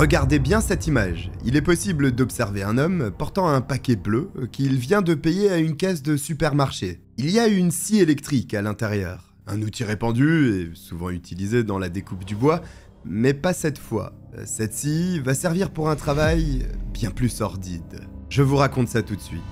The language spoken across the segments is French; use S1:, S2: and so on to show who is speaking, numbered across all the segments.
S1: Regardez bien cette image. Il est possible d'observer un homme portant un paquet bleu euh, qu'il vient de payer à une caisse de supermarché. Il y a une scie électrique à l'intérieur, un outil répandu et souvent utilisé dans la découpe du bois, mais pas cette fois. Cette scie va servir pour un travail bien plus sordide. Je vous raconte ça tout de suite.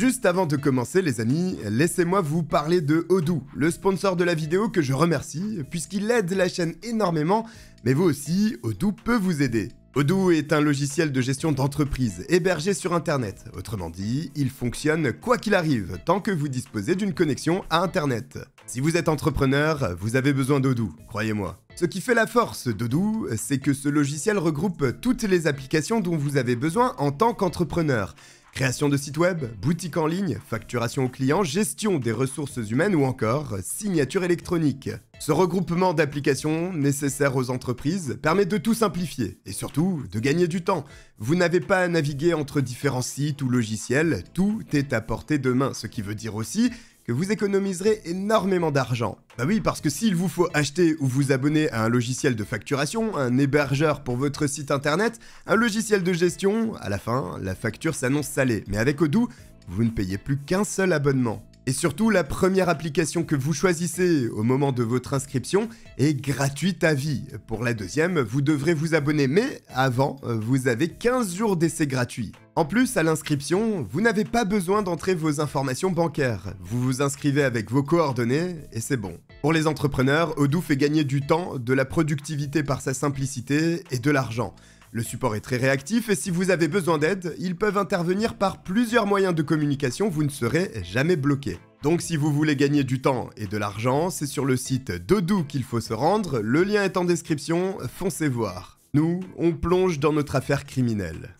S1: Juste avant de commencer les amis, laissez-moi vous parler de Odoo, le sponsor de la vidéo que je remercie puisqu'il aide la chaîne énormément, mais vous aussi, Odoo peut vous aider. Odoo est un logiciel de gestion d'entreprise hébergé sur Internet. Autrement dit, il fonctionne quoi qu'il arrive, tant que vous disposez d'une connexion à Internet. Si vous êtes entrepreneur, vous avez besoin d'Odoo, croyez-moi. Ce qui fait la force d'Odoo, c'est que ce logiciel regroupe toutes les applications dont vous avez besoin en tant qu'entrepreneur. Création de sites web, boutique en ligne, facturation aux clients, gestion des ressources humaines ou encore signature électronique. Ce regroupement d'applications nécessaires aux entreprises permet de tout simplifier et surtout de gagner du temps. Vous n'avez pas à naviguer entre différents sites ou logiciels, tout est à portée de main, ce qui veut dire aussi que vous économiserez énormément d'argent. Bah oui, parce que s'il vous faut acheter ou vous abonner à un logiciel de facturation, un hébergeur pour votre site internet, un logiciel de gestion, à la fin, la facture s'annonce salée. Mais avec Odoo, vous ne payez plus qu'un seul abonnement. Et surtout, la première application que vous choisissez au moment de votre inscription est gratuite à vie. Pour la deuxième, vous devrez vous abonner, mais avant, vous avez 15 jours d'essai gratuit. En plus, à l'inscription, vous n'avez pas besoin d'entrer vos informations bancaires. Vous vous inscrivez avec vos coordonnées et c'est bon. Pour les entrepreneurs, Odoo fait gagner du temps, de la productivité par sa simplicité et de l'argent. Le support est très réactif et si vous avez besoin d'aide, ils peuvent intervenir par plusieurs moyens de communication, vous ne serez jamais bloqué. Donc si vous voulez gagner du temps et de l'argent, c'est sur le site Dodou qu'il faut se rendre, le lien est en description, foncez voir. Nous, on plonge dans notre affaire criminelle.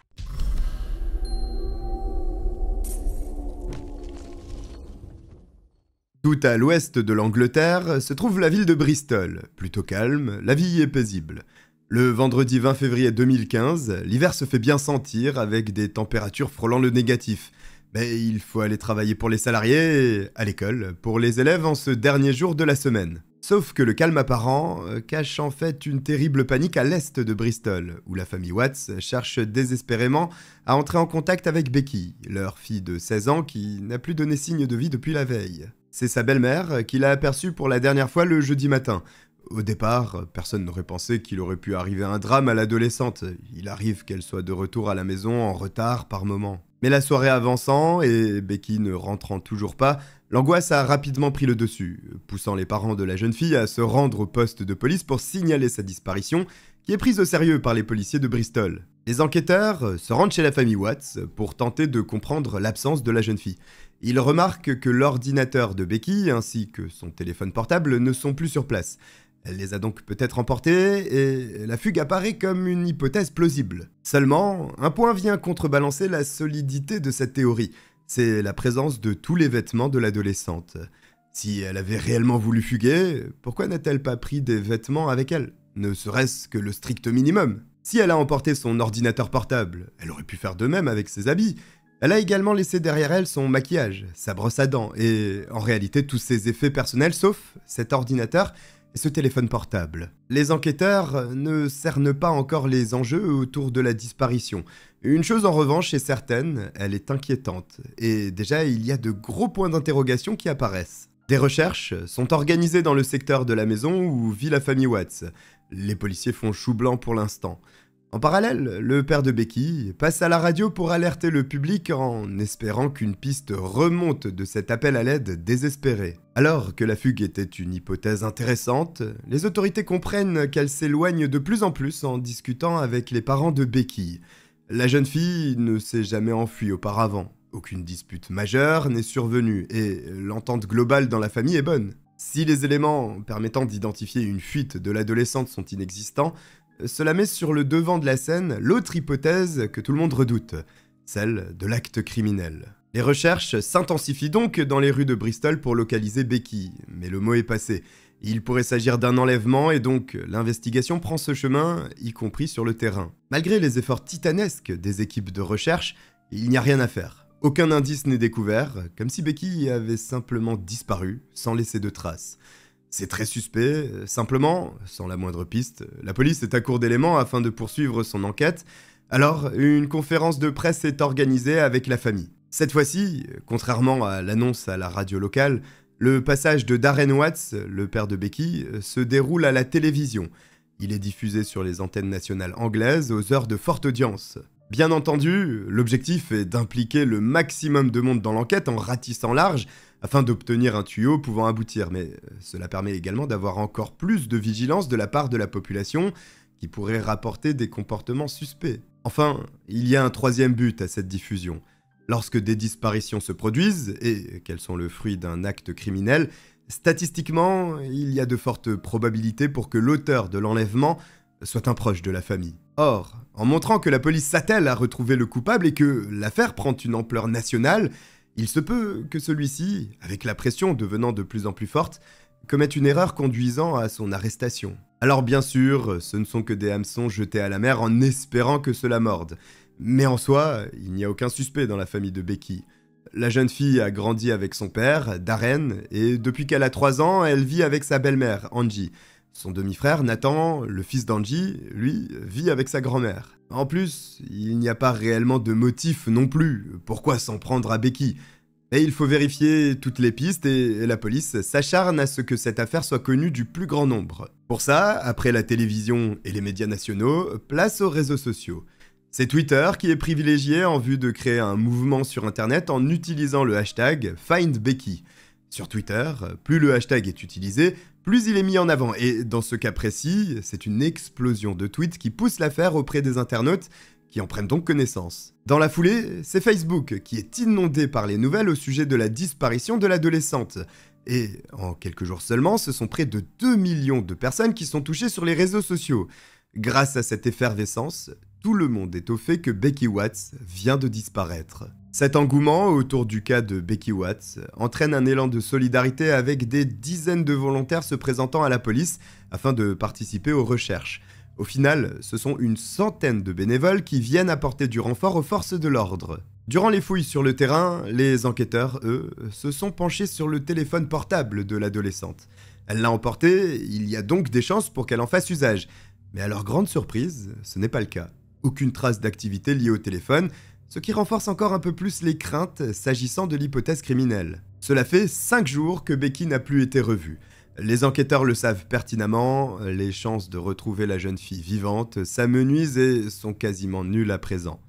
S1: Tout à l'ouest de l'Angleterre se trouve la ville de Bristol. Plutôt calme, la vie y est paisible. Le vendredi 20 février 2015, l'hiver se fait bien sentir avec des températures frôlant le négatif. Mais il faut aller travailler pour les salariés, à l'école, pour les élèves en ce dernier jour de la semaine. Sauf que le calme apparent euh, cache en fait une terrible panique à l'est de Bristol, où la famille Watts cherche désespérément à entrer en contact avec Becky, leur fille de 16 ans qui n'a plus donné signe de vie depuis la veille. C'est sa belle-mère qui l'a aperçue pour la dernière fois le jeudi matin, au départ, personne n'aurait pensé qu'il aurait pu arriver un drame à l'adolescente. Il arrive qu'elle soit de retour à la maison en retard par moment. Mais la soirée avançant et Becky ne rentrant toujours pas, l'angoisse a rapidement pris le dessus, poussant les parents de la jeune fille à se rendre au poste de police pour signaler sa disparition, qui est prise au sérieux par les policiers de Bristol. Les enquêteurs se rendent chez la famille Watts pour tenter de comprendre l'absence de la jeune fille. Ils remarquent que l'ordinateur de Becky ainsi que son téléphone portable ne sont plus sur place. Elle les a donc peut-être emportés, et la fugue apparaît comme une hypothèse plausible. Seulement, un point vient contrebalancer la solidité de cette théorie, c'est la présence de tous les vêtements de l'adolescente. Si elle avait réellement voulu fuguer, pourquoi n'a-t-elle pas pris des vêtements avec elle Ne serait-ce que le strict minimum. Si elle a emporté son ordinateur portable, elle aurait pu faire de même avec ses habits. Elle a également laissé derrière elle son maquillage, sa brosse à dents et en réalité tous ses effets personnels sauf cet ordinateur ce téléphone portable. Les enquêteurs ne cernent pas encore les enjeux autour de la disparition. Une chose en revanche est certaine, elle est inquiétante, et déjà il y a de gros points d'interrogation qui apparaissent. Des recherches sont organisées dans le secteur de la maison où vit la famille Watts. Les policiers font chou blanc pour l'instant. En parallèle, le père de Becky passe à la radio pour alerter le public en espérant qu'une piste remonte de cet appel à l'aide désespéré. Alors que la fugue était une hypothèse intéressante, les autorités comprennent qu'elle s'éloigne de plus en plus en discutant avec les parents de Becky. La jeune fille ne s'est jamais enfuie auparavant. Aucune dispute majeure n'est survenue et l'entente globale dans la famille est bonne. Si les éléments permettant d'identifier une fuite de l'adolescente sont inexistants, cela met sur le devant de la scène l'autre hypothèse que tout le monde redoute, celle de l'acte criminel. Les recherches s'intensifient donc dans les rues de Bristol pour localiser Becky, mais le mot est passé. Il pourrait s'agir d'un enlèvement et donc l'investigation prend ce chemin, y compris sur le terrain. Malgré les efforts titanesques des équipes de recherche, il n'y a rien à faire. Aucun indice n'est découvert, comme si Becky avait simplement disparu, sans laisser de traces. C'est très suspect. Euh, simplement, sans la moindre piste, euh, la police est à court d'éléments afin de poursuivre son enquête. Alors, une conférence de presse est organisée avec la famille. Cette fois-ci, euh, contrairement à l'annonce à la radio locale, le passage de Darren Watts, le père de Becky, se déroule à la télévision. Il est diffusé sur les antennes nationales anglaises aux heures de forte audience. Bien entendu, l'objectif est d'impliquer le maximum de monde dans l'enquête en ratissant large, afin d'obtenir un tuyau pouvant aboutir, mais euh, cela permet également d'avoir encore plus de vigilance de la part de la population qui pourrait rapporter des comportements suspects. Enfin, il y a un troisième but à cette diffusion. Lorsque des disparitions se produisent, et qu'elles sont le fruit d'un acte criminel, statistiquement, il y a de fortes probabilités pour que l'auteur de l'enlèvement soit un proche de la famille. Or, en montrant que la police s'attelle à retrouver le coupable et que l'affaire prend une ampleur nationale, il se peut que celui-ci, avec la pression devenant de plus en plus forte, commette une erreur conduisant à son arrestation. Alors bien sûr, ce ne sont que des hameçons jetés à la mer en espérant que cela morde. Mais en soi, il n'y a aucun suspect dans la famille de Becky. La jeune fille a grandi avec son père, Darren, et depuis qu'elle a 3 ans, elle vit avec sa belle-mère, Angie. Son demi-frère, Nathan, le fils d'Angie, lui, vit avec sa grand-mère. En plus, il n'y a pas réellement de motif non plus. Pourquoi s'en prendre à Becky Et il faut vérifier toutes les pistes et la police s'acharne à ce que cette affaire soit connue du plus grand nombre. Pour ça, après la télévision et les médias nationaux, place aux réseaux sociaux. C'est Twitter qui est privilégié en vue de créer un mouvement sur Internet en utilisant le hashtag FindBecky. Sur Twitter, plus le hashtag est utilisé, plus il est mis en avant, et dans ce cas précis, c'est une explosion de tweets qui pousse l'affaire auprès des internautes, qui en prennent donc connaissance. Dans la foulée, c'est Facebook qui est inondé par les nouvelles au sujet de la disparition de l'adolescente. Et en quelques jours seulement, ce sont près de 2 millions de personnes qui sont touchées sur les réseaux sociaux. Grâce à cette effervescence, tout le monde est au fait que Becky Watts vient de disparaître. Cet engouement autour du cas de Becky Watts entraîne un élan de solidarité avec des dizaines de volontaires se présentant à la police afin de participer aux recherches. Au final, ce sont une centaine de bénévoles qui viennent apporter du renfort aux forces de l'ordre. Durant les fouilles sur le terrain, les enquêteurs, eux, se sont penchés sur le téléphone portable de l'adolescente. Elle l'a emporté, il y a donc des chances pour qu'elle en fasse usage. Mais à leur grande surprise, ce n'est pas le cas. Aucune trace d'activité liée au téléphone, ce qui renforce encore un peu plus les craintes s'agissant de l'hypothèse criminelle. Cela fait cinq jours que Becky n'a plus été revue. Les enquêteurs le savent pertinemment, les chances de retrouver la jeune fille vivante s'amenuisent et sont quasiment nulles à présent.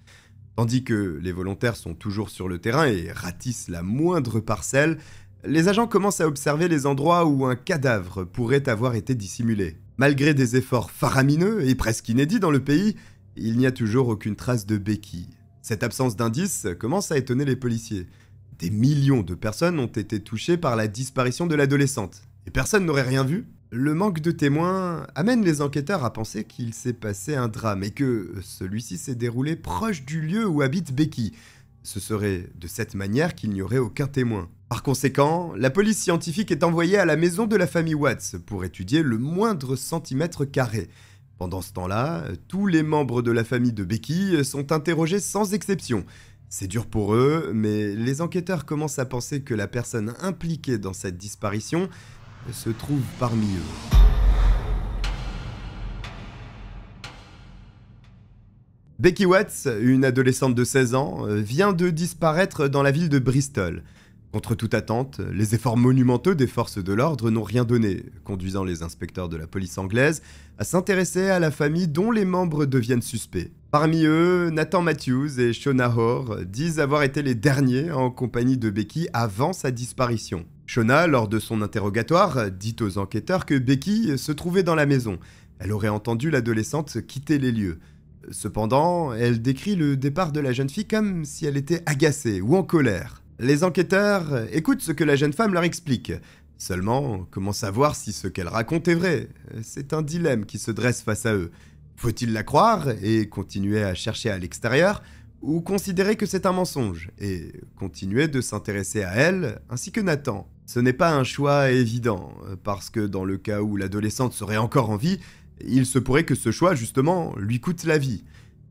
S1: Tandis que les volontaires sont toujours sur le terrain et ratissent la moindre parcelle, les agents commencent à observer les endroits où un cadavre pourrait avoir été dissimulé. Malgré des efforts faramineux et presque inédits dans le pays, il n'y a toujours aucune trace de Becky, cette absence d'indices commence à étonner les policiers. Des millions de personnes ont été touchées par la disparition de l'adolescente. Et personne n'aurait rien vu Le manque de témoins amène les enquêteurs à penser qu'il s'est passé un drame et que celui-ci s'est déroulé proche du lieu où habite Becky. Ce serait de cette manière qu'il n'y aurait aucun témoin. Par conséquent, la police scientifique est envoyée à la maison de la famille Watts pour étudier le moindre centimètre carré. Pendant ce temps-là, euh, tous les membres de la famille de Becky euh, sont interrogés sans exception. C'est dur pour eux, mais les enquêteurs commencent à penser que la personne impliquée dans cette disparition euh, se trouve parmi eux. Becky Watts, une adolescente de 16 ans, vient de disparaître dans la ville de Bristol. Contre toute attente, les efforts monumentaux des forces de l'ordre n'ont rien donné, conduisant les inspecteurs de la police anglaise à s'intéresser à la famille dont les membres deviennent suspects. Parmi eux, Nathan Matthews et Shona Hoare disent avoir été les derniers en compagnie de Becky avant sa disparition. Shona, lors de son interrogatoire, dit aux enquêteurs que Becky se trouvait dans la maison. Elle aurait entendu l'adolescente quitter les lieux. Cependant, elle décrit le départ de la jeune fille comme si elle était agacée ou en colère. Les enquêteurs écoutent ce que la jeune femme leur explique. Seulement, comment savoir si ce qu'elle raconte est vrai C'est un dilemme qui se dresse face à eux. Faut-il la croire et continuer à chercher à l'extérieur ou considérer que c'est un mensonge et continuer de s'intéresser à elle ainsi que Nathan Ce n'est pas un choix évident, parce que dans le cas où l'adolescente serait encore en vie, il se pourrait que ce choix justement lui coûte la vie.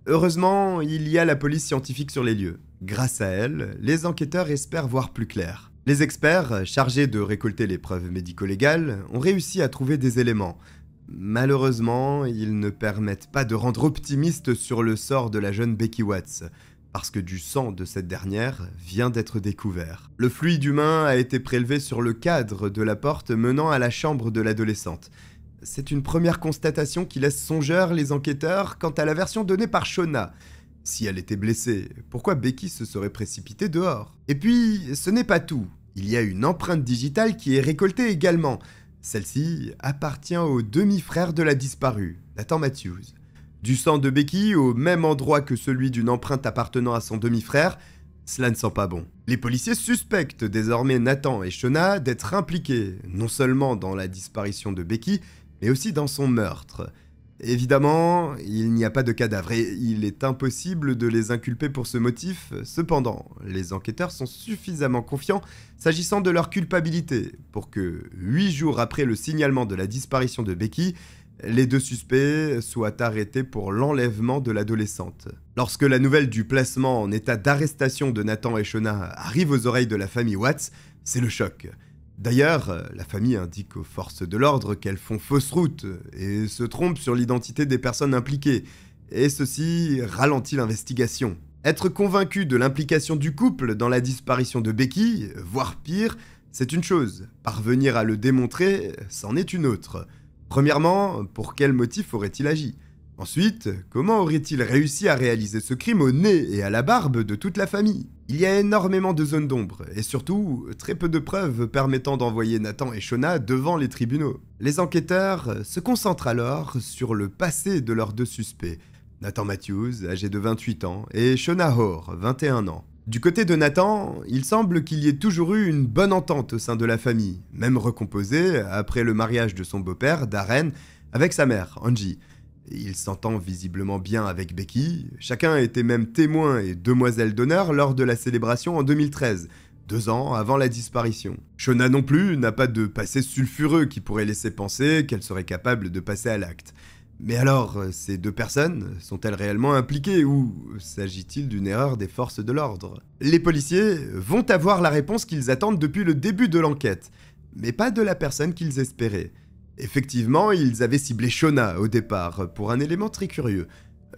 S1: Heureusement, il y a la police scientifique sur les lieux. Grâce à elle, les enquêteurs espèrent voir plus clair. Les experts, chargés de récolter les preuves médico-légales, ont réussi à trouver des éléments. Malheureusement, ils ne permettent pas de rendre optimiste sur le sort de la jeune Becky Watts, parce que du sang de cette dernière vient d'être découvert. Le fluide humain a été prélevé sur le cadre de la porte menant à la chambre de l'adolescente. C'est une première constatation qui laisse songeurs les enquêteurs quant à la version donnée par Shona. Si elle était blessée, pourquoi Becky se serait précipitée dehors Et puis, ce n'est pas tout. Il y a une empreinte digitale qui est récoltée également. Celle-ci appartient au demi-frère de la disparue, Nathan Matthews. Du sang de Becky au même endroit que celui d'une empreinte appartenant à son demi-frère, cela ne sent pas bon. Les policiers suspectent désormais Nathan et Shona d'être impliqués non seulement dans la disparition de Becky, mais aussi dans son meurtre. Évidemment, il n'y a pas de cadavre et il est impossible de les inculper pour ce motif. Cependant, les enquêteurs sont suffisamment confiants s'agissant de leur culpabilité pour que, huit jours après le signalement de la disparition de Becky, les deux suspects soient arrêtés pour l'enlèvement de l'adolescente. Lorsque la nouvelle du placement en état d'arrestation de Nathan et Shona arrive aux oreilles de la famille Watts, c'est le choc. D'ailleurs, euh, la famille indique aux forces de l'ordre qu'elles font fausse route et se trompent sur l'identité des personnes impliquées, et ceci ralentit l'investigation. Être convaincu de l'implication du couple dans la disparition de Becky, voire pire, c'est une chose, parvenir à le démontrer, c'en est une autre. Premièrement, pour quel motif aurait-il agi Ensuite, comment aurait-il réussi à réaliser ce crime au nez et à la barbe de toute la famille Il y a énormément de zones d'ombre, et surtout, très peu de preuves permettant d'envoyer Nathan et Shona devant les tribunaux. Les enquêteurs euh, se concentrent alors sur le passé de leurs deux suspects, Nathan Matthews, âgé de 28 ans, et Shona Hoare, 21 ans. Du côté de Nathan, il semble qu'il y ait toujours eu une bonne entente au sein de la famille, même recomposée après le mariage de son beau-père, Darren, avec sa mère, Angie. Il s'entend visiblement bien avec Becky, chacun était même témoin et demoiselle d'honneur lors de la célébration en 2013, deux ans avant la disparition. Shona non plus n'a pas de passé sulfureux qui pourrait laisser penser qu'elle serait capable de passer à l'acte. Mais alors, ces deux personnes sont-elles réellement impliquées ou s'agit-il d'une erreur des forces de l'ordre Les policiers vont avoir la réponse qu'ils attendent depuis le début de l'enquête, mais pas de la personne qu'ils espéraient. Effectivement, ils avaient ciblé Shona au départ, pour un élément très curieux.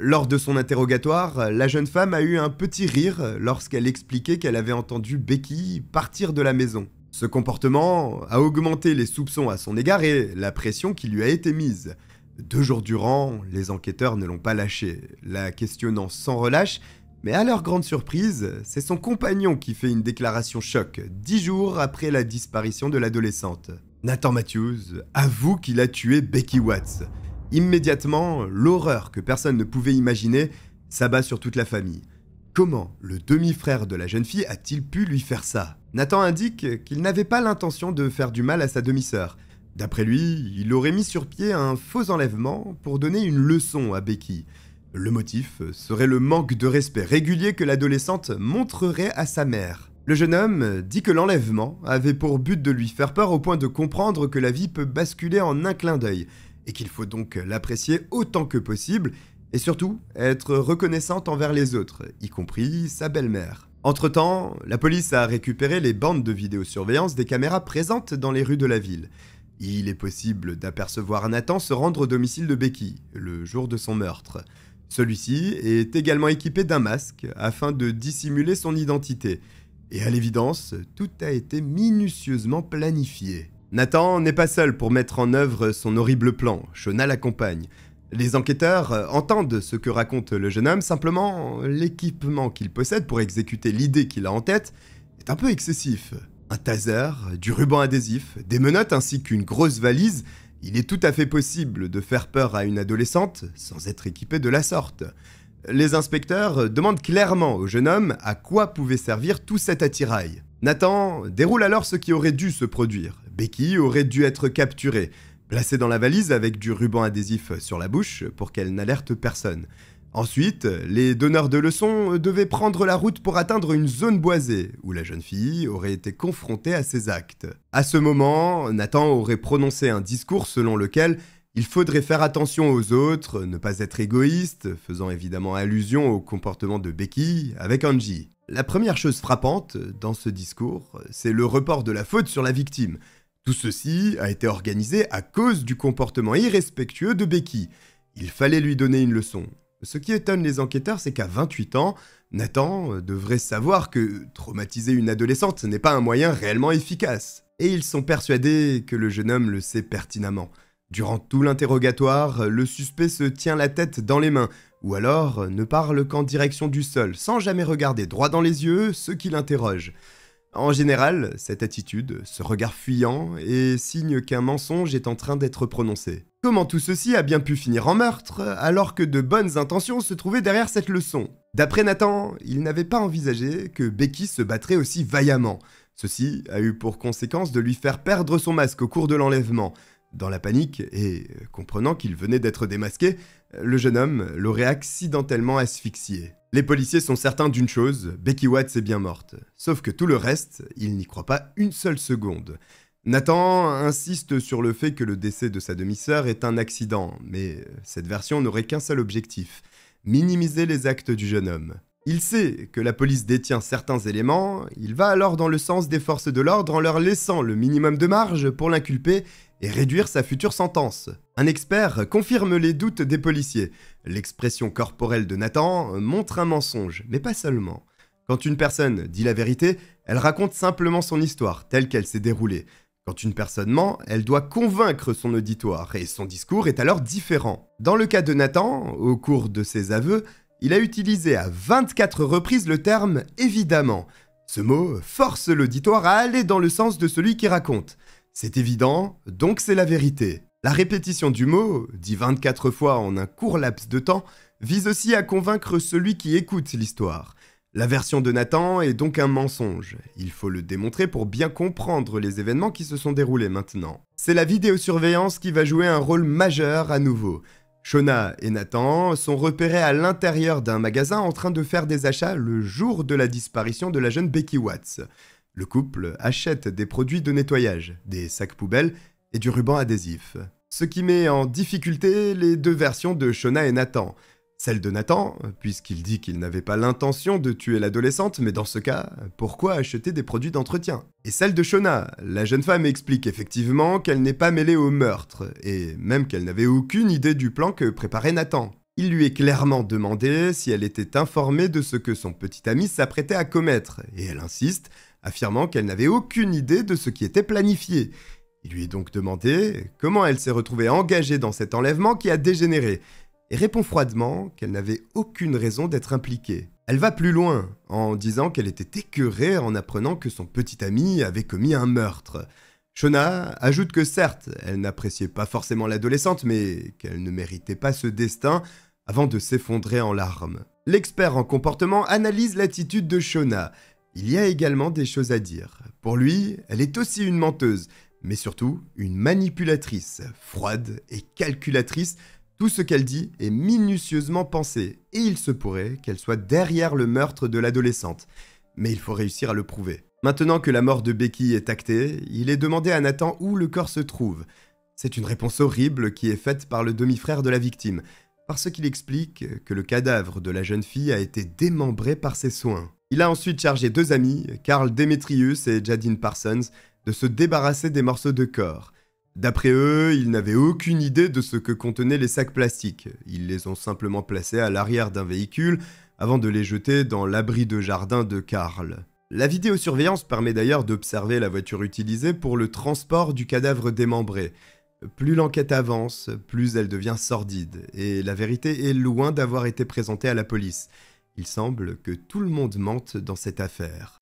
S1: Lors de son interrogatoire, la jeune femme a eu un petit rire lorsqu'elle expliquait qu'elle avait entendu Becky partir de la maison. Ce comportement a augmenté les soupçons à son égard et la pression qui lui a été mise. Deux jours durant, les enquêteurs ne l'ont pas lâchée, la questionnant sans relâche, mais à leur grande surprise, c'est son compagnon qui fait une déclaration choc, dix jours après la disparition de l'adolescente. Nathan Matthews avoue qu'il a tué Becky Watts. Immédiatement, l'horreur que personne ne pouvait imaginer s'abat sur toute la famille. Comment le demi-frère de la jeune fille a-t-il pu lui faire ça Nathan indique qu'il n'avait pas l'intention de faire du mal à sa demi-sœur. D'après lui, il aurait mis sur pied un faux enlèvement pour donner une leçon à Becky. Le motif serait le manque de respect régulier que l'adolescente montrerait à sa mère. Le jeune homme dit que l'enlèvement avait pour but de lui faire peur au point de comprendre que la vie peut basculer en un clin d'œil, et qu'il faut donc l'apprécier autant que possible, et surtout être reconnaissante envers les autres, y compris sa belle-mère. Entre-temps, la police a récupéré les bandes de vidéosurveillance des caméras présentes dans les rues de la ville. Il est possible d'apercevoir Nathan se rendre au domicile de Becky, le jour de son meurtre. Celui-ci est également équipé d'un masque afin de dissimuler son identité. Et à l'évidence, tout a été minutieusement planifié. Nathan n'est pas seul pour mettre en œuvre son horrible plan, Shona l'accompagne. Les enquêteurs euh, entendent ce que raconte le jeune homme, simplement l'équipement qu'il possède pour exécuter l'idée qu'il a en tête est un peu excessif. Un taser, du ruban adhésif, des menottes ainsi qu'une grosse valise, il est tout à fait possible de faire peur à une adolescente sans être équipé de la sorte. Les inspecteurs demandent clairement au jeune homme à quoi pouvait servir tout cet attirail. Nathan déroule alors ce qui aurait dû se produire. Becky aurait dû être capturée, placée dans la valise avec du ruban adhésif sur la bouche pour qu'elle n'alerte personne. Ensuite, les donneurs de leçons devaient prendre la route pour atteindre une zone boisée, où la jeune fille aurait été confrontée à ses actes. À ce moment, Nathan aurait prononcé un discours selon lequel il faudrait faire attention aux autres, ne pas être égoïste, faisant évidemment allusion au comportement de Becky avec Angie. La première chose frappante dans ce discours, c'est le report de la faute sur la victime. Tout ceci a été organisé à cause du comportement irrespectueux de Becky. Il fallait lui donner une leçon. Ce qui étonne les enquêteurs, c'est qu'à 28 ans, Nathan devrait savoir que traumatiser une adolescente, n'est pas un moyen réellement efficace. Et ils sont persuadés que le jeune homme le sait pertinemment. Durant tout l'interrogatoire, le suspect se tient la tête dans les mains, ou alors ne parle qu'en direction du sol, sans jamais regarder droit dans les yeux ceux qui l'interrogent. En général, cette attitude, ce regard fuyant, est signe qu'un mensonge est en train d'être prononcé. Comment tout ceci a bien pu finir en meurtre, alors que de bonnes intentions se trouvaient derrière cette leçon D'après Nathan, il n'avait pas envisagé que Becky se battrait aussi vaillamment. Ceci a eu pour conséquence de lui faire perdre son masque au cours de l'enlèvement. Dans la panique et euh, comprenant qu'il venait d'être démasqué, le jeune homme l'aurait accidentellement asphyxié. Les policiers sont certains d'une chose, Becky Watts est bien morte. Sauf que tout le reste, ils n'y croient pas une seule seconde. Nathan insiste sur le fait que le décès de sa demi-sœur est un accident, mais euh, cette version n'aurait qu'un seul objectif, minimiser les actes du jeune homme. Il sait que la police détient certains éléments, il va alors dans le sens des forces de l'ordre en leur laissant le minimum de marge pour l'inculper et réduire sa future sentence. Un expert confirme les doutes des policiers. L'expression corporelle de Nathan montre un mensonge, mais pas seulement. Quand une personne dit la vérité, elle raconte simplement son histoire telle qu'elle s'est déroulée. Quand une personne ment, elle doit convaincre son auditoire et son discours est alors différent. Dans le cas de Nathan, au cours de ses aveux, il a utilisé à 24 reprises le terme évidemment. Ce mot force l'auditoire à aller dans le sens de celui qui raconte. C'est évident, donc c'est la vérité. La répétition du mot, dit 24 fois en un court laps de temps, vise aussi à convaincre celui qui écoute l'histoire. La version de Nathan est donc un mensonge. Il faut le démontrer pour bien comprendre les événements qui se sont déroulés maintenant. C'est la vidéosurveillance qui va jouer un rôle majeur à nouveau. Shona et Nathan sont repérés à l'intérieur d'un magasin en train de faire des achats le jour de la disparition de la jeune Becky Watts. Le couple achète des produits de nettoyage, des sacs poubelles et du ruban adhésif. Ce qui met en difficulté les deux versions de Shona et Nathan. Celle de Nathan, puisqu'il dit qu'il n'avait pas l'intention de tuer l'adolescente, mais dans ce cas, pourquoi acheter des produits d'entretien Et celle de Shona, la jeune femme explique effectivement qu'elle n'est pas mêlée au meurtre, et même qu'elle n'avait aucune idée du plan que préparait Nathan. Il lui est clairement demandé si elle était informée de ce que son petit ami s'apprêtait à commettre, et elle insiste, affirmant qu'elle n'avait aucune idée de ce qui était planifié. Il lui est donc demandé comment elle s'est retrouvée engagée dans cet enlèvement qui a dégénéré, et répond froidement qu'elle n'avait aucune raison d'être impliquée. Elle va plus loin, en disant qu'elle était écœurée en apprenant que son petit ami avait commis un meurtre. Shona ajoute que certes, elle n'appréciait pas forcément l'adolescente, mais qu'elle ne méritait pas ce destin avant de s'effondrer en larmes. L'expert en comportement analyse l'attitude de Shona il y a également des choses à dire. Pour lui, elle est aussi une menteuse, mais surtout une manipulatrice, froide et calculatrice. Tout ce qu'elle dit est minutieusement pensé, et il se pourrait qu'elle soit derrière le meurtre de l'adolescente. Mais il faut réussir à le prouver. Maintenant que la mort de Becky est actée, il est demandé à Nathan où le corps se trouve. C'est une réponse horrible qui est faite par le demi-frère de la victime, parce qu'il explique que le cadavre de la jeune fille a été démembré par ses soins. Il a ensuite chargé deux amis, Carl Demetrius et Jadine Parsons, de se débarrasser des morceaux de corps. D'après eux, ils n'avaient aucune idée de ce que contenaient les sacs plastiques. Ils les ont simplement placés à l'arrière d'un véhicule avant de les jeter dans l'abri de jardin de Karl. La vidéosurveillance permet d'ailleurs d'observer la voiture utilisée pour le transport du cadavre démembré. Plus l'enquête avance, plus elle devient sordide, et la vérité est loin d'avoir été présentée à la police. Il semble que tout le monde mente dans cette affaire.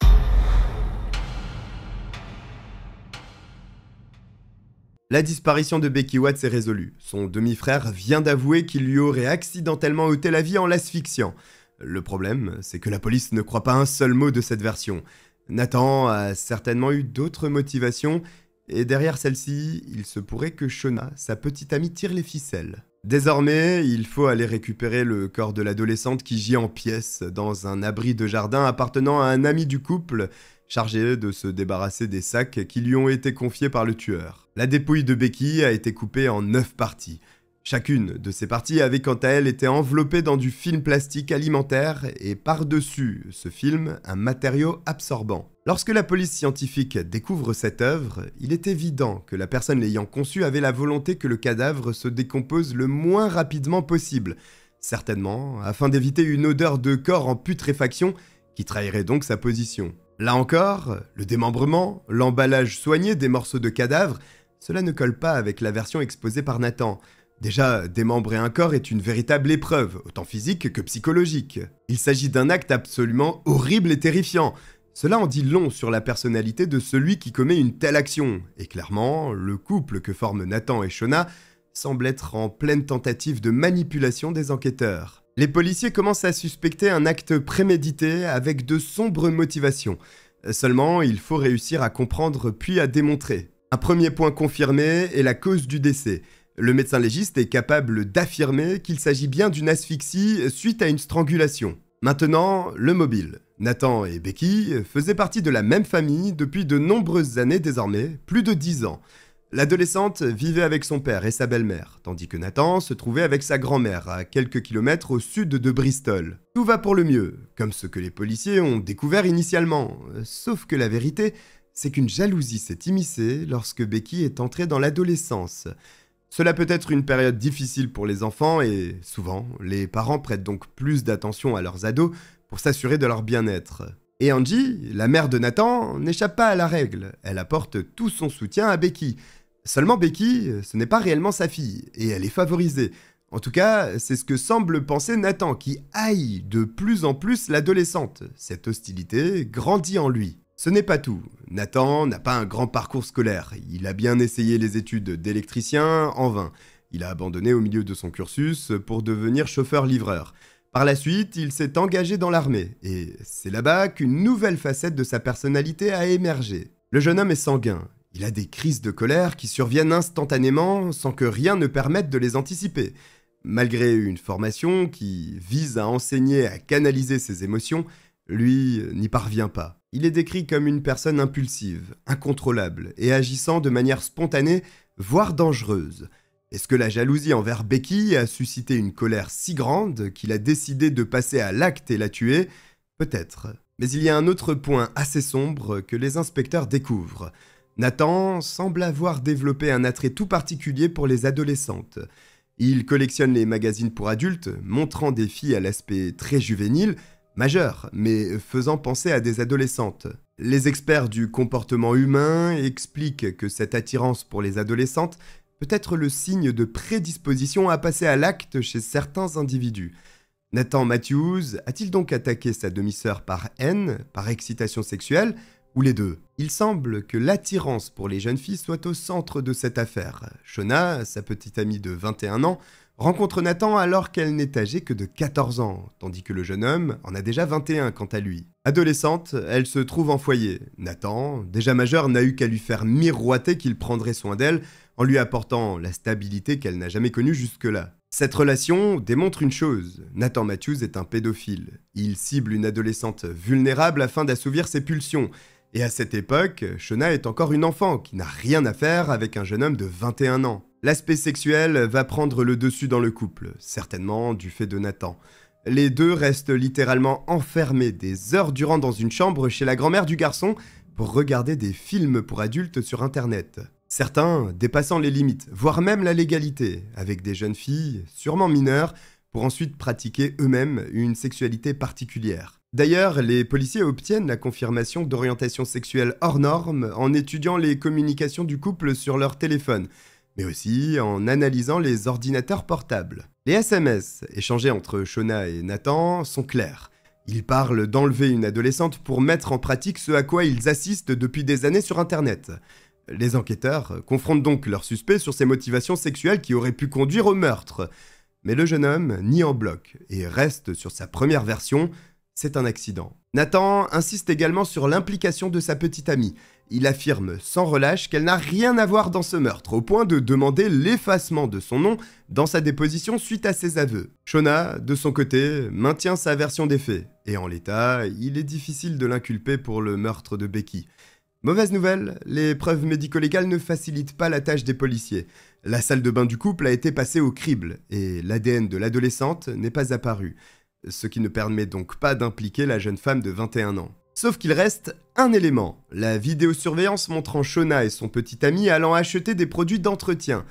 S1: La disparition de Becky Watts est résolue. Son demi-frère vient d'avouer qu'il lui aurait accidentellement ôté la vie en l'asphyxiant. Le problème, c'est que la police ne croit pas un seul mot de cette version. Nathan a certainement eu d'autres motivations, et derrière celle-ci, il se pourrait que Shona, sa petite amie, tire les ficelles. Désormais, il faut aller récupérer le corps de l'adolescente qui gît en pièces dans un abri de jardin appartenant à un ami du couple chargé de se débarrasser des sacs qui lui ont été confiés par le tueur. La dépouille de Becky a été coupée en neuf parties. Chacune de ces parties avait quant à elle été enveloppée dans du film plastique alimentaire et par-dessus ce film un matériau absorbant. Lorsque la police scientifique découvre cette œuvre, il est évident que la personne l'ayant conçue avait la volonté que le cadavre se décompose le moins rapidement possible, certainement afin d'éviter une odeur de corps en putréfaction qui trahirait donc sa position. Là encore, le démembrement, l'emballage soigné des morceaux de cadavre, cela ne colle pas avec la version exposée par Nathan. Déjà, démembrer un corps est une véritable épreuve, autant physique que psychologique. Il s'agit d'un acte absolument horrible et terrifiant. Cela en dit long sur la personnalité de celui qui commet une telle action, et clairement, le couple que forment Nathan et Shona semble être en pleine tentative de manipulation des enquêteurs. Les policiers commencent à suspecter un acte prémédité avec de sombres motivations. Seulement, il faut réussir à comprendre puis à démontrer. Un premier point confirmé est la cause du décès. Le médecin légiste est capable d'affirmer qu'il s'agit bien d'une asphyxie suite à une strangulation. Maintenant, le mobile. Nathan et Becky faisaient partie de la même famille depuis de nombreuses années désormais, plus de 10 ans. L'adolescente vivait avec son père et sa belle-mère, tandis que Nathan se trouvait avec sa grand-mère à quelques kilomètres au sud de Bristol. Tout va pour le mieux, comme ce que les policiers ont découvert initialement. Sauf que la vérité, c'est qu'une jalousie s'est immiscée lorsque Becky est entrée dans l'adolescence. Cela peut être une période difficile pour les enfants et souvent, les parents prêtent donc plus d'attention à leurs ados pour s'assurer de leur bien-être. Et Angie, la mère de Nathan, n'échappe pas à la règle. Elle apporte tout son soutien à Becky. Seulement Becky, ce n'est pas réellement sa fille, et elle est favorisée. En tout cas, c'est ce que semble penser Nathan, qui haït de plus en plus l'adolescente. Cette hostilité grandit en lui. Ce n'est pas tout. Nathan n'a pas un grand parcours scolaire. Il a bien essayé les études d'électricien, en vain. Il a abandonné au milieu de son cursus pour devenir chauffeur-livreur. Par la suite, il s'est engagé dans l'armée, et c'est là-bas qu'une nouvelle facette de sa personnalité a émergé. Le jeune homme est sanguin. Il a des crises de colère qui surviennent instantanément sans que rien ne permette de les anticiper. Malgré une formation qui vise à enseigner à canaliser ses émotions, lui n'y parvient pas. Il est décrit comme une personne impulsive, incontrôlable et agissant de manière spontanée, voire dangereuse. Est-ce que la jalousie envers Becky a suscité une colère si grande qu'il a décidé de passer à l'acte et la tuer Peut-être. Mais il y a un autre point assez sombre que les inspecteurs découvrent. Nathan semble avoir développé un attrait tout particulier pour les adolescentes. Il collectionne les magazines pour adultes, montrant des filles à l'aspect très juvénile, Majeur, mais faisant penser à des adolescentes. Les experts du comportement humain expliquent que cette attirance pour les adolescentes peut être le signe de prédisposition à passer à l'acte chez certains individus. Nathan Matthews a-t-il donc attaqué sa demi-sœur par haine, par excitation sexuelle, ou les deux Il semble que l'attirance pour les jeunes filles soit au centre de cette affaire. Shona, sa petite amie de 21 ans, rencontre Nathan alors qu'elle n'est âgée que de 14 ans, tandis que le jeune homme en a déjà 21 quant à lui. Adolescente, elle se trouve en foyer. Nathan, déjà majeur, n'a eu qu'à lui faire miroiter qu'il prendrait soin d'elle en lui apportant la stabilité qu'elle n'a jamais connue jusque-là. Cette relation démontre une chose, Nathan Matthews est un pédophile. Il cible une adolescente vulnérable afin d'assouvir ses pulsions. Et à cette époque, Shona est encore une enfant qui n'a rien à faire avec un jeune homme de 21 ans. L'aspect sexuel va prendre le dessus dans le couple, certainement du fait de Nathan. Les deux restent littéralement enfermés des heures durant dans une chambre chez la grand-mère du garçon pour regarder des films pour adultes sur Internet. Certains dépassant les limites, voire même la légalité, avec des jeunes filles, sûrement mineures, pour ensuite pratiquer eux-mêmes une sexualité particulière. D'ailleurs, les policiers obtiennent la confirmation d'orientation sexuelle hors norme en étudiant les communications du couple sur leur téléphone, mais aussi en analysant les ordinateurs portables. Les SMS échangés entre Shona et Nathan sont clairs. Ils parlent d'enlever une adolescente pour mettre en pratique ce à quoi ils assistent depuis des années sur Internet. Les enquêteurs confrontent donc leurs suspects sur ces motivations sexuelles qui auraient pu conduire au meurtre. Mais le jeune homme nie en bloc et reste sur sa première version, c'est un accident. Nathan insiste également sur l'implication de sa petite amie, il affirme sans relâche qu'elle n'a rien à voir dans ce meurtre, au point de demander l'effacement de son nom dans sa déposition suite à ses aveux. Shona, de son côté, maintient sa version des faits, et en l'état, il est difficile de l'inculper pour le meurtre de Becky. Mauvaise nouvelle, les preuves médico-légales ne facilitent pas la tâche des policiers. La salle de bain du couple a été passée au crible, et l'ADN de l'adolescente n'est pas apparu, ce qui ne permet donc pas d'impliquer la jeune femme de 21 ans. Sauf qu'il reste un élément, la vidéosurveillance montrant Shona et son petit ami allant acheter des produits d'entretien.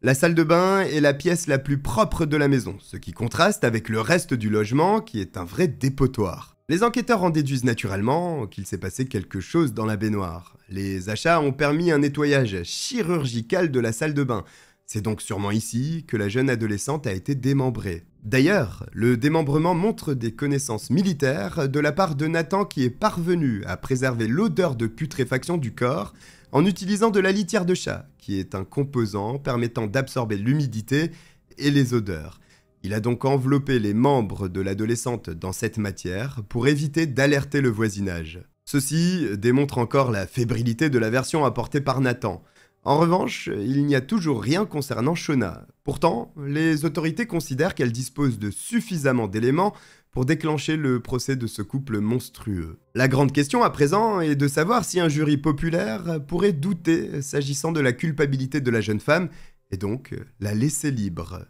S1: La salle de bain est la pièce la plus propre de la maison, ce qui contraste avec le reste du logement qui est un vrai dépotoir. Les enquêteurs en déduisent naturellement qu'il s'est passé quelque chose dans la baignoire. Les achats ont permis un nettoyage chirurgical de la salle de bain, c'est donc sûrement ici que la jeune adolescente a été démembrée. D'ailleurs, le démembrement montre des connaissances militaires de la part de Nathan qui est parvenu à préserver l'odeur de putréfaction du corps en utilisant de la litière de chat, qui est un composant permettant d'absorber l'humidité et les odeurs. Il a donc enveloppé les membres de l'adolescente dans cette matière pour éviter d'alerter le voisinage. Ceci démontre encore la fébrilité de la version apportée par Nathan. En revanche, il n'y a toujours rien concernant Shona. Pourtant, les autorités considèrent qu'elle dispose de suffisamment d'éléments pour déclencher le procès de ce couple monstrueux. La grande question à présent est de savoir si un jury populaire pourrait douter s'agissant de la culpabilité de la jeune femme et donc la laisser libre.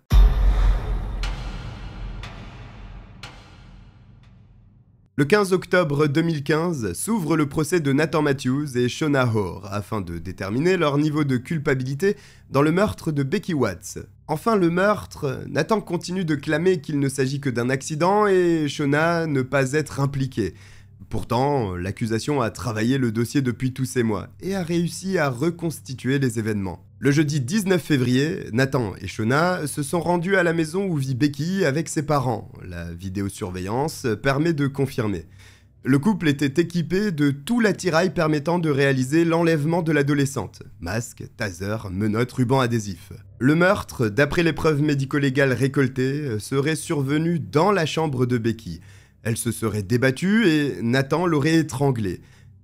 S1: Le 15 octobre 2015 s'ouvre le procès de Nathan Matthews et Shona Hoare afin de déterminer leur niveau de culpabilité dans le meurtre de Becky Watts. Enfin le meurtre, Nathan continue de clamer qu'il ne s'agit que d'un accident et Shona ne pas être impliquée. Pourtant, l'accusation a travaillé le dossier depuis tous ces mois et a réussi à reconstituer les événements. Le jeudi 19 février, Nathan et Shona se sont rendus à la maison où vit Becky avec ses parents. La vidéosurveillance permet de confirmer. Le couple était équipé de tout l'attirail permettant de réaliser l'enlèvement de l'adolescente. Masque, taser, menottes, ruban adhésif. Le meurtre, d'après les preuves médico-légales récoltées, serait survenu dans la chambre de Becky. Elle se serait débattue et Nathan l'aurait étranglée.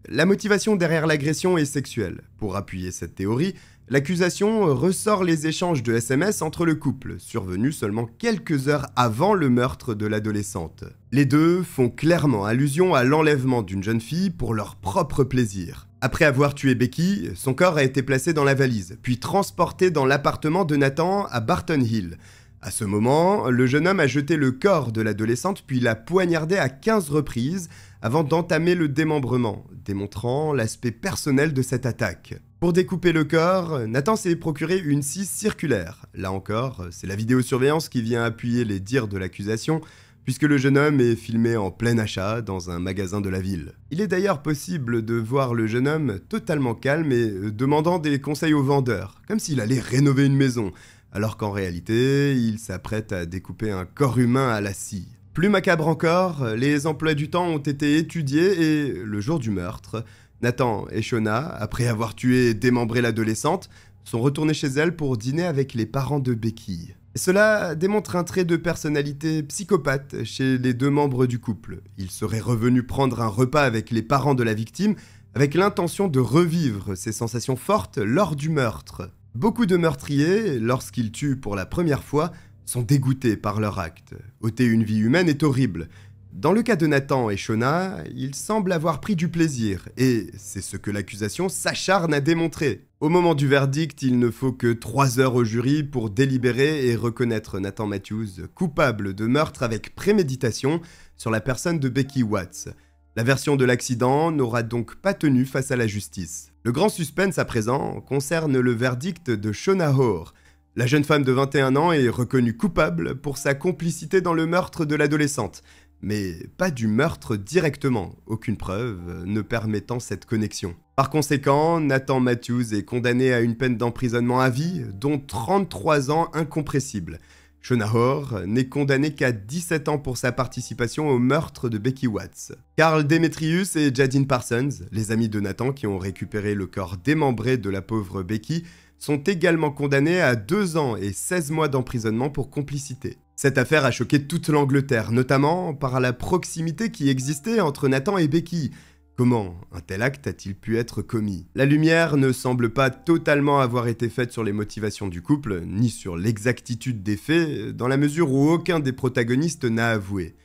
S1: La motivation derrière l'agression est sexuelle. Pour appuyer cette théorie, L'accusation euh, ressort les échanges de SMS entre le couple, survenus seulement quelques heures avant le meurtre de l'adolescente. Les deux font clairement allusion à l'enlèvement d'une jeune fille pour leur propre plaisir. Après avoir tué Becky, son corps a été placé dans la valise, puis transporté dans l'appartement de Nathan à Barton Hill. À ce moment, le jeune homme a jeté le corps de l'adolescente puis l'a poignardé à 15 reprises avant d'entamer le démembrement, démontrant l'aspect personnel de cette attaque. Pour découper le corps, Nathan s'est procuré une scie circulaire. Là encore, c'est la vidéosurveillance qui vient appuyer les dires de l'accusation, puisque le jeune homme est filmé en plein achat dans un magasin de la ville. Il est d'ailleurs possible de voir le jeune homme totalement calme et euh, demandant des conseils aux vendeurs, comme s'il allait rénover une maison, alors qu'en réalité, il s'apprête à découper un corps humain à la scie. Plus macabre encore, les emplois du temps ont été étudiés et, le jour du meurtre, Nathan et Shona, après avoir tué et démembré l'adolescente, sont retournés chez elle pour dîner avec les parents de Becky. Cela démontre un trait de personnalité psychopathe chez les deux membres du couple. Ils seraient revenus prendre un repas avec les parents de la victime avec l'intention de revivre ces sensations fortes lors du meurtre. Beaucoup de meurtriers, lorsqu'ils tuent pour la première fois, sont dégoûtés par leur acte. ôter une vie humaine est horrible. Dans le cas de Nathan et Shona, ils semblent avoir pris du plaisir, et c'est ce que l'accusation s'acharne à démontrer. Au moment du verdict, il ne faut que trois heures au jury pour délibérer et reconnaître Nathan Matthews coupable de meurtre avec préméditation sur la personne de Becky Watts. La version de l'accident n'aura donc pas tenu face à la justice. Le grand suspense à présent concerne le verdict de Shona Hoare, la jeune femme de 21 ans est reconnue coupable pour sa complicité dans le meurtre de l'adolescente, mais pas du meurtre directement, aucune preuve ne permettant cette connexion. Par conséquent, Nathan Matthews est condamné à une peine d'emprisonnement à vie, dont 33 ans incompressibles. Shonahor n'est condamné qu'à 17 ans pour sa participation au meurtre de Becky Watts. Carl Demetrius et Jadine Parsons, les amis de Nathan qui ont récupéré le corps démembré de la pauvre Becky, sont également condamnés à 2 ans et 16 mois d'emprisonnement pour complicité. Cette affaire a choqué toute l'Angleterre, notamment par la proximité qui existait entre Nathan et Becky. Comment un tel acte a-t-il pu être commis La lumière ne semble pas totalement avoir été faite sur les motivations du couple, ni sur l'exactitude des faits, dans la mesure où aucun des protagonistes n'a avoué.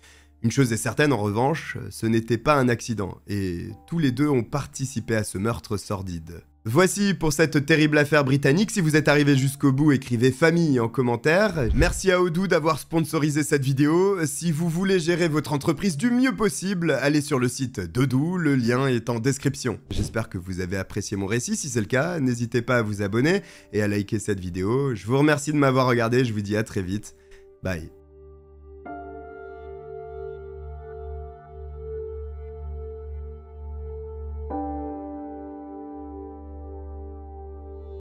S1: Une chose est certaine en revanche, ce n'était pas un accident, et tous les deux ont participé à ce meurtre sordide. Voici pour cette terrible affaire britannique. Si vous êtes arrivé jusqu'au bout, écrivez famille en commentaire. Merci à Odoo d'avoir sponsorisé cette vidéo. Si vous voulez gérer votre entreprise du mieux possible, allez sur le site d'Odoo, le lien est en description. J'espère que vous avez apprécié mon récit. Si c'est le cas, n'hésitez pas à vous abonner et à liker cette vidéo. Je vous remercie de m'avoir regardé, je vous dis à très vite. Bye.